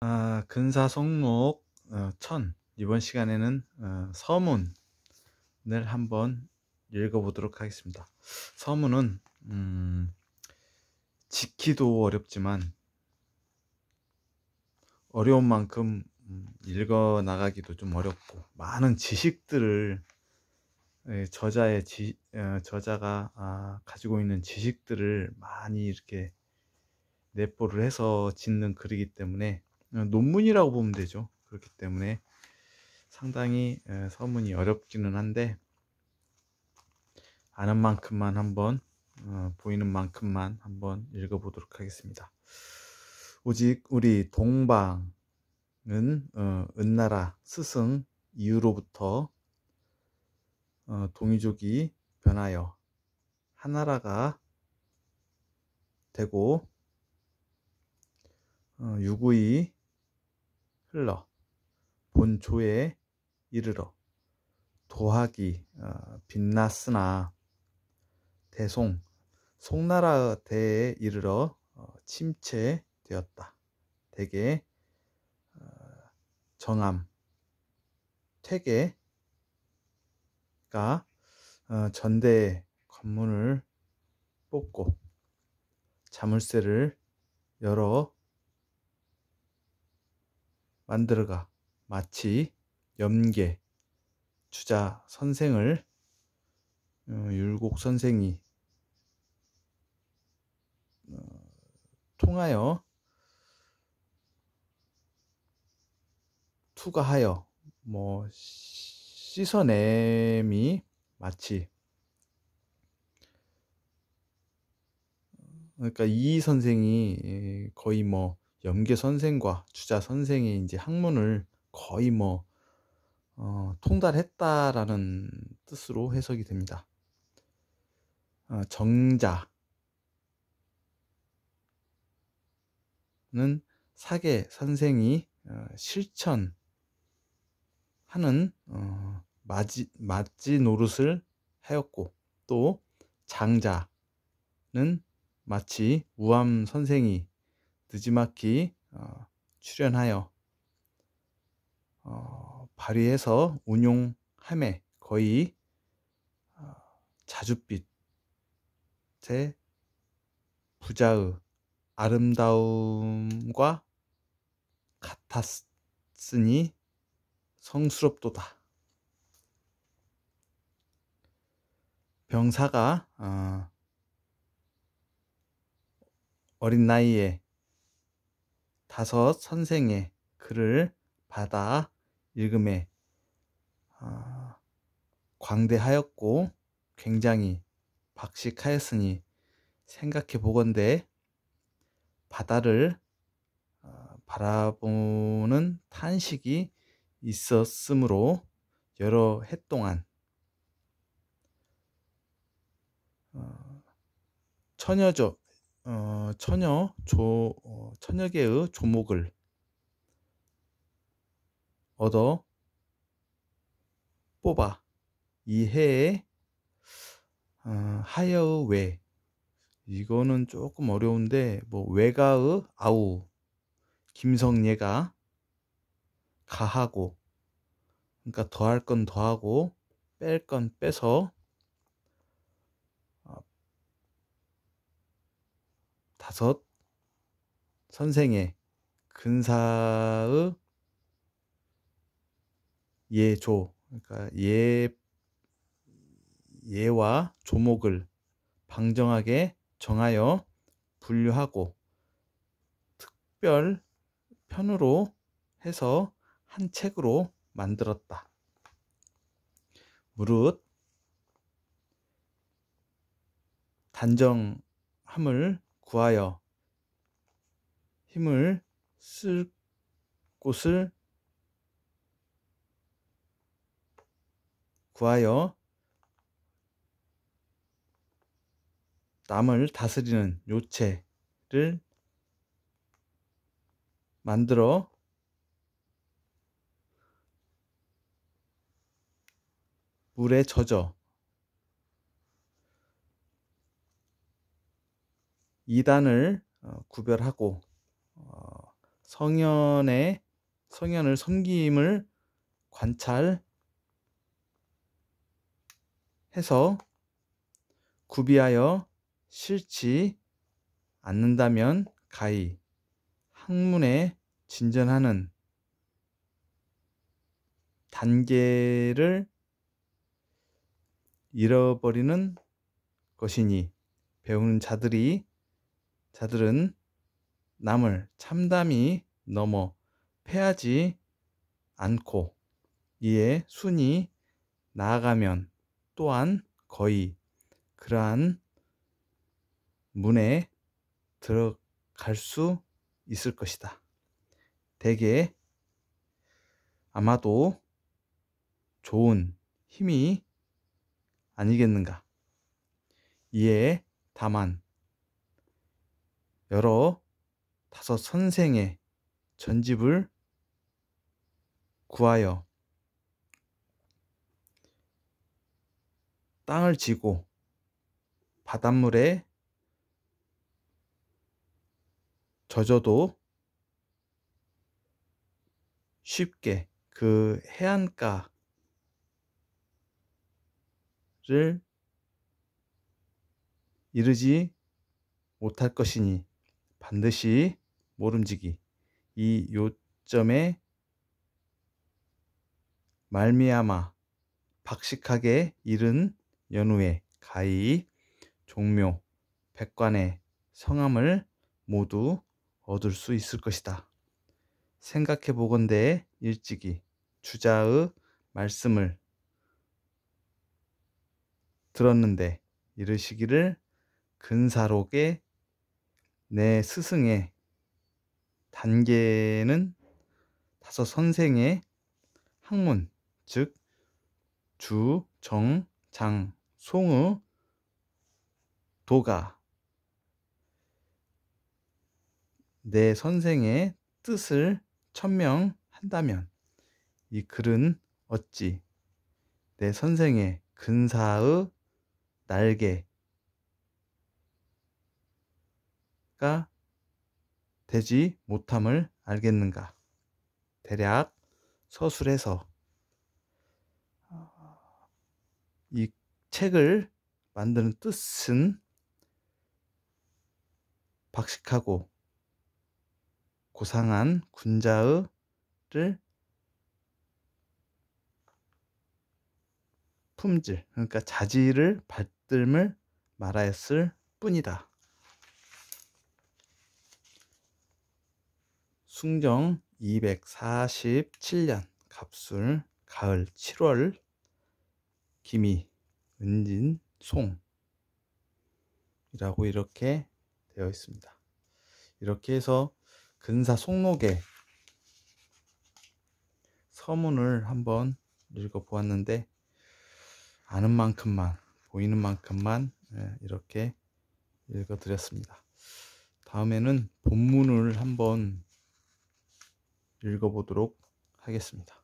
아, 근사 성록 어, 1000 이번 시간에는 어, 서문을 한번 읽어보도록 하겠습니다. 서문은 음, 지키도 어렵지만 어려운 만큼 음, 읽어 나가기도 좀 어렵고 많은 지식들을 저자의 지, 어, 저자가 아, 가지고 있는 지식들을 많이 이렇게 내포를 해서 짓는 글이기 때문에 논문이라고 보면 되죠. 그렇기 때문에 상당히 서문이 어렵기는 한데 아는 만큼만 한번 어, 보이는 만큼만 한번 읽어보도록 하겠습니다. 오직 우리 동방은 어, 은나라 스승 이후로부터 어, 동이족이 변하여 하나라가 되고 어, 유구이 흘러 본조에 이르러 도학이 빛났으나 어, 대송 송나라 대에 이르러 어, 침체되었다. 대개 어, 정암 퇴계가 전대 의관문을 뽑고 자물쇠를 열어 만들어가 마치 염계 주자 선생을 어, 율곡 선생이 어, 통하여 투과하여 뭐 씻어냄이 마치 그러니까 이 선생이 거의 뭐 연계 선생과 주자 선생의 이제 학문을 거의 뭐 어, 통달했다라는 뜻으로 해석이 됩니다. 어, 정자는 사계 선생이 어, 실천하는 어, 마지, 마지 노릇을 하였고 또 장자는 마치 우암 선생이 느지막히 어, 출연하여 어, 발휘해서 운용함에 거의 어, 자줏빛의 부자의 아름다움과 같았으니 성스럽도다. 병사가 어, 어린 나이에 다섯 선생의 글을 받아 읽음에 아, 광대하였고 굉장히 박식하였으니 생각해 보건대 바다를 아, 바라보는 탄식이 있었으므로 여러 해 동안 어, 처녀족, 어, 천여 조 어, 천여 개의 조목을 얻어 뽑아 이 해에 어, 하여의 외 이거는 조금 어려운데 뭐 외가의 아우 김성예가 가하고 그러니까 더할 건 더하고 뺄 건 빼서 다섯 선생의 근사의 예조 그러니까 예 예와 조목을 방정하게 정하여 분류하고 특별 편으로 해서 한 책으로 만들었다. 무릇 단정함을 구하여 힘을 쓸 곳을 구하여 남을 다스리는 요체를 만들어 물에 젖어 이단을 어, 구별하고 어, 성현의 성현을 섬김을 관찰해서 구비하여 싫지 않는다면 가히 학문에 진전하는 단계를 잃어버리는 것이니 배우는 자들이 자들은 남을 참담히 넘어 패하지 않고 이에 순이 나아가면 또한 거의 그러한 문에 들어갈 수 있을 것이다. 대개 아마도 좋은 힘이 아니겠는가. 이에 다만 여러 다섯 선생의 전집을 구하여 땅을 지고 바닷물에 젖어도 쉽게 그 해안가를 이르지 못할 것이니 반드시 모름지기 이 요점에 말미암아 박식하게 이른 연후에 가히 종묘 백관의 성함을 모두 얻을 수 있을 것이다. 생각해 보건대 일찍이 주자의 말씀을 들었는데 이르시기를 근사록에 내 스승의 단계는 다섯 선생의 학문, 즉 주, 정, 장, 송의 도가 내 선생의 뜻을 천명한다면 이 글은 어찌 내 선생의 근사의 날개 가 되지 못함을 알겠는가? 대략 서술해서 이 책을 만드는 뜻은 박식하고 고상한 군자의를 품질, 그러니까 자질을 발뜸을 말하였을 뿐이다. 숭정 247년 갑술 가을 7월 김이 은진 송이라고 이렇게 되어 있습니다. 이렇게 해서 근사 송록의 서문을 한번 읽어 보았는데 아는 만큼만 보이는 만큼만 예, 이렇게 읽어 드렸습니다. 다음에는 본문을 한번 읽어보도록 하겠습니다.